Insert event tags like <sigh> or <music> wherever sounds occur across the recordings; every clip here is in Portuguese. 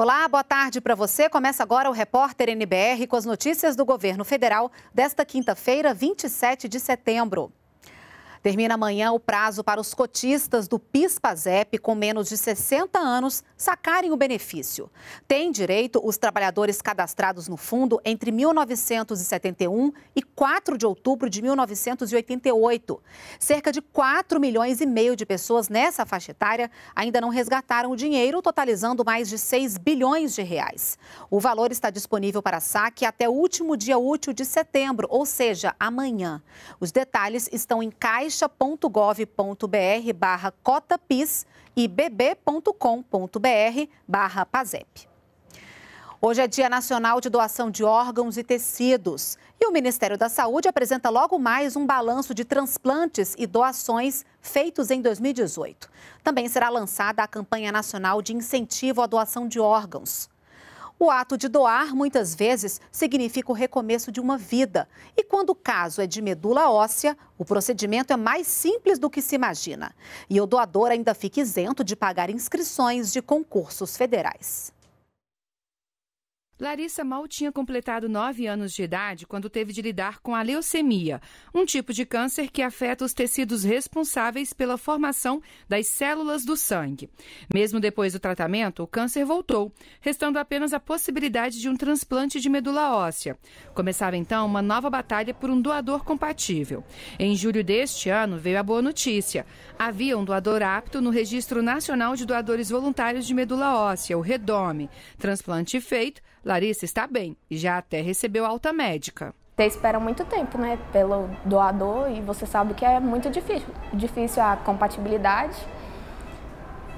Olá, boa tarde para você. Começa agora o repórter NBR com as notícias do governo federal desta quinta-feira, 27 de setembro. Termina amanhã o prazo para os cotistas do PIS/PASEP com menos de 60 anos sacarem o benefício. Têm direito os trabalhadores cadastrados no fundo entre 1971 e 4 de outubro de 1988. Cerca de 4 milhões e meio de pessoas nessa faixa etária ainda não resgataram o dinheiro, totalizando mais de 6 bilhões de reais. O valor está disponível para saque até o último dia útil de setembro, ou seja, amanhã. Os detalhes estão em caixa caixa.gov.br barra cotapis e bb.com.br barra Hoje é Dia Nacional de Doação de Órgãos e Tecidos. E o Ministério da Saúde apresenta logo mais um balanço de transplantes e doações feitos em 2018. Também será lançada a campanha nacional de incentivo à doação de órgãos. O ato de doar, muitas vezes, significa o recomeço de uma vida. E quando o caso é de medula óssea, o procedimento é mais simples do que se imagina. E o doador ainda fica isento de pagar inscrições de concursos federais. Larissa mal tinha completado 9 anos de idade quando teve de lidar com a leucemia, um tipo de câncer que afeta os tecidos responsáveis pela formação das células do sangue. Mesmo depois do tratamento, o câncer voltou, restando apenas a possibilidade de um transplante de medula óssea. Começava então uma nova batalha por um doador compatível. Em julho deste ano veio a boa notícia: havia um doador apto no Registro Nacional de Doadores Voluntários de Medula Óssea, o REDOME. Transplante feito Larissa está bem e já até recebeu alta médica. Você espera muito tempo, né, pelo doador e você sabe que é muito difícil, difícil a compatibilidade.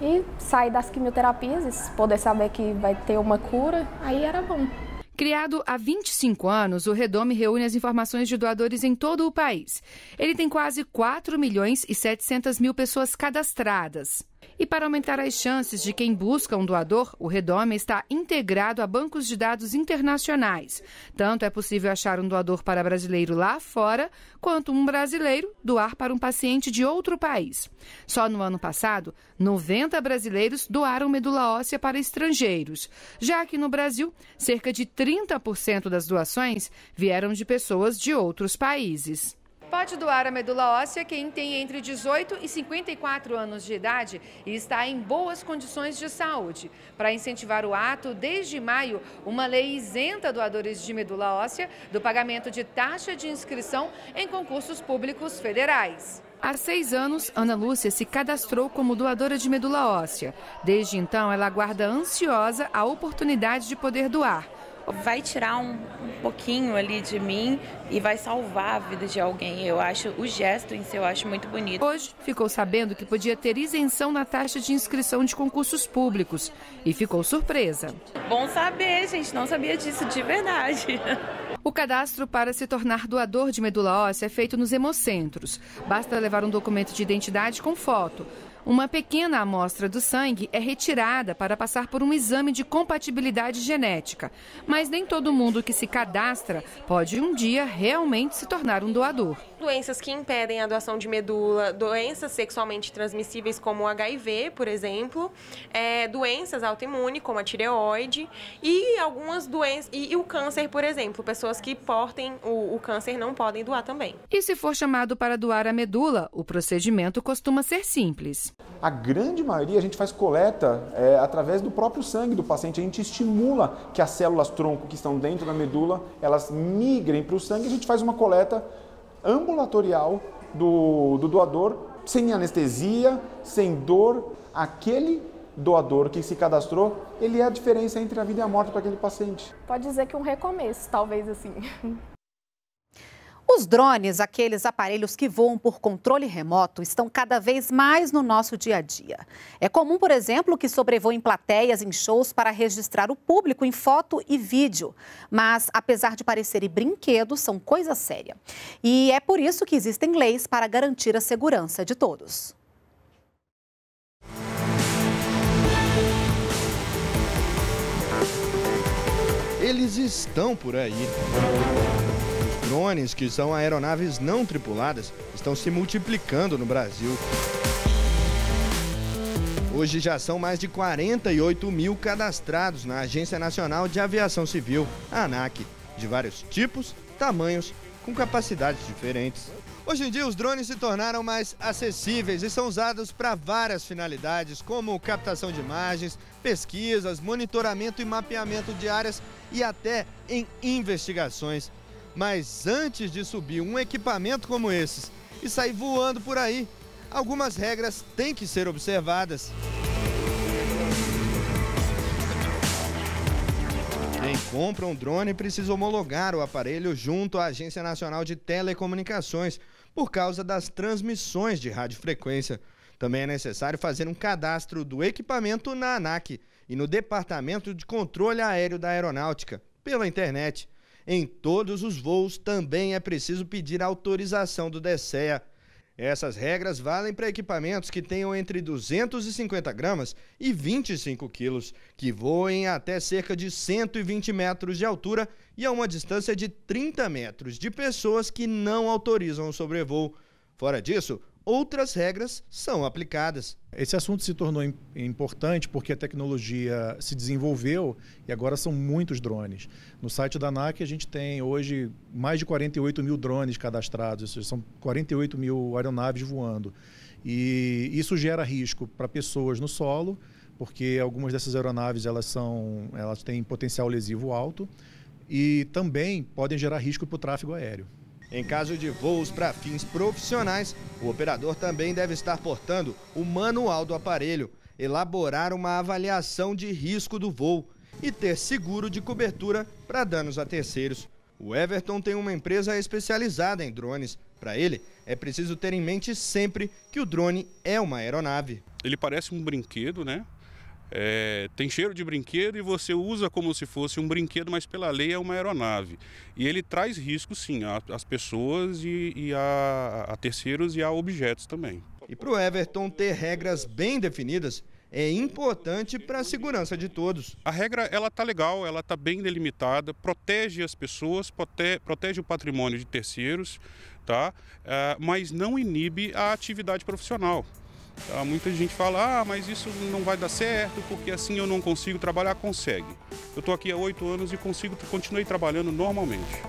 E sair das quimioterapias, poder saber que vai ter uma cura, aí era bom. Criado há 25 anos, o Redome reúne as informações de doadores em todo o país. Ele tem quase 4 milhões e 700 mil pessoas cadastradas. E para aumentar as chances de quem busca um doador, o Redome está integrado a bancos de dados internacionais. Tanto é possível achar um doador para brasileiro lá fora, quanto um brasileiro doar para um paciente de outro país. Só no ano passado, 90 brasileiros doaram medula óssea para estrangeiros, já que no Brasil, cerca de 30% das doações vieram de pessoas de outros países pode doar a medula óssea quem tem entre 18 e 54 anos de idade e está em boas condições de saúde. Para incentivar o ato, desde maio, uma lei isenta doadores de medula óssea do pagamento de taxa de inscrição em concursos públicos federais. Há seis anos, Ana Lúcia se cadastrou como doadora de medula óssea. Desde então, ela aguarda ansiosa a oportunidade de poder doar vai tirar um, um, pouquinho ali de mim e vai salvar a vida de alguém. Eu acho o gesto em si eu acho muito bonito. Hoje ficou sabendo que podia ter isenção na taxa de inscrição de concursos públicos e ficou surpresa. Bom saber, gente, não sabia disso de verdade. O cadastro para se tornar doador de medula óssea é feito nos hemocentros. Basta levar um documento de identidade com foto, uma pequena amostra do sangue é retirada para passar por um exame de compatibilidade genética, mas nem todo mundo que se cadastra pode um dia realmente se tornar um doador doenças que impedem a doação de medula, doenças sexualmente transmissíveis como o HIV, por exemplo, é, doenças autoimunes como a tireoide e algumas doenças e, e, o câncer, por exemplo, pessoas que portem o, o câncer não podem doar também. E se for chamado para doar a medula, o procedimento costuma ser simples. A grande maioria a gente faz coleta é, através do próprio sangue do paciente. A gente estimula que as células tronco que estão dentro da medula elas migrem para o sangue. A gente faz uma coleta ambulatorial do, do doador, sem anestesia, sem dor. Aquele doador que se cadastrou, ele é a diferença entre a vida e a morte para aquele paciente. Pode dizer que um recomeço, talvez assim. <laughs> Os drones, aqueles aparelhos que voam por controle remoto, estão cada vez mais no nosso dia a dia. É comum, por exemplo, que sobrevoem plateias em shows para registrar o público em foto e vídeo. Mas, apesar de parecerem brinquedos, são coisa séria. E é por isso que existem leis para garantir a segurança de todos. Eles estão por aí drones, que são aeronaves não tripuladas, estão se multiplicando no Brasil. Hoje já são mais de 48 mil cadastrados na Agência Nacional de Aviação Civil, a ANAC, de vários tipos, tamanhos, com capacidades diferentes. Hoje em dia, os drones se tornaram mais acessíveis e são usados para várias finalidades, como captação de imagens, pesquisas, monitoramento e mapeamento de áreas e até em investigações. Mas antes de subir um equipamento como esses e sair voando por aí, algumas regras têm que ser observadas. Quem compra um drone precisa homologar o aparelho junto à Agência Nacional de Telecomunicações por causa das transmissões de radiofrequência. Também é necessário fazer um cadastro do equipamento na ANAC e no Departamento de Controle Aéreo da Aeronáutica, pela internet. Em todos os voos também é preciso pedir autorização do DSEA. Essas regras valem para equipamentos que tenham entre 250 gramas e 25 quilos, que voem até cerca de 120 metros de altura e a uma distância de 30 metros de pessoas que não autorizam o sobrevoo. Fora disso, outras regras são aplicadas. Esse assunto se tornou importante porque a tecnologia se desenvolveu e agora são muitos drones. No site da ANAC a gente tem hoje mais de 48 mil drones cadastrados, seja, são 48 mil aeronaves voando. E isso gera risco para pessoas no solo, porque algumas dessas aeronaves elas são, elas têm potencial lesivo alto e também podem gerar risco para o tráfego aéreo. Em caso de voos para fins profissionais, o operador também deve estar portando o manual do aparelho, elaborar uma avaliação de risco do voo e ter seguro de cobertura para danos a terceiros. O Everton tem uma empresa especializada em drones. Para ele, é preciso ter em mente sempre que o drone é uma aeronave. Ele parece um brinquedo, né? é, tem cheiro de brinquedo e você usa como se fosse um brinquedo, mas pela lei é uma aeronave. E ele traz risco, sim, às pessoas e, e a, a terceiros e a objetos também. E para o Everton ter regras bem definidas, é importante para a segurança de todos. A regra ela tá legal, ela tá bem delimitada, protege as pessoas, protege, o patrimônio de terceiros, tá? Ah, mas não inibe a atividade profissional. Então, muita gente fala, ah, mas isso não vai dar certo porque assim eu não consigo trabalhar. Consegue. Eu estou aqui há oito anos e consigo, continuar trabalhando normalmente.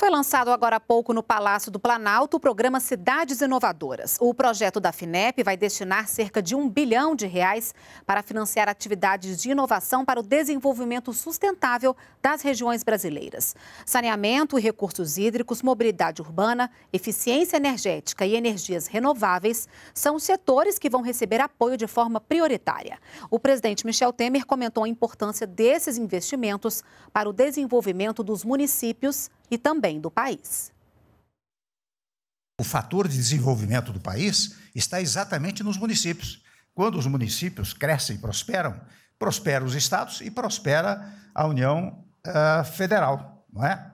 Foi lançado agora há pouco no Palácio do Planalto o programa Cidades Inovadoras. O projeto da FINEP vai destinar cerca de um bilhão de reais para financiar atividades de inovação para o desenvolvimento sustentável das regiões brasileiras. Saneamento, recursos hídricos, mobilidade urbana, eficiência energética e energias renováveis são os setores que vão receber apoio de forma prioritária. O presidente Michel Temer comentou a importância desses investimentos para o desenvolvimento dos municípios e também do país. O fator de desenvolvimento do país está exatamente nos municípios. Quando os municípios crescem e prosperam, prospera os estados e prospera a União uh, Federal, não é?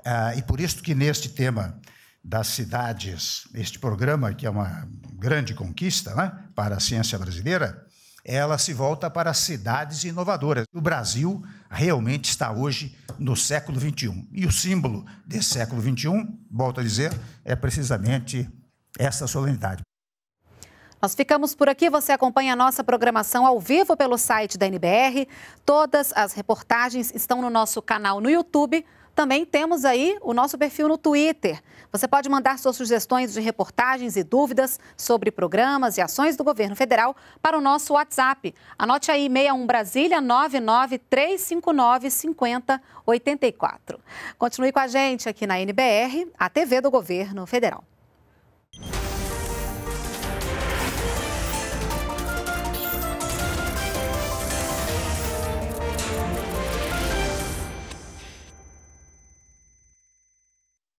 Uh, e por isso que neste tema das cidades, este programa que é uma grande conquista né, para a ciência brasileira, ela se volta para cidades inovadoras. O Brasil realmente está hoje no século XXI. E o símbolo desse século XXI, volto a dizer, é precisamente essa solenidade. Nós ficamos por aqui. Você acompanha a nossa programação ao vivo pelo site da NBR. Todas as reportagens estão no nosso canal no YouTube. Também temos aí o nosso perfil no Twitter. Você pode mandar suas sugestões de reportagens e dúvidas sobre programas e ações do governo federal para o nosso WhatsApp. Anote aí 61 Brasília 99359 5084. Continue com a gente aqui na NBR, a TV do Governo Federal.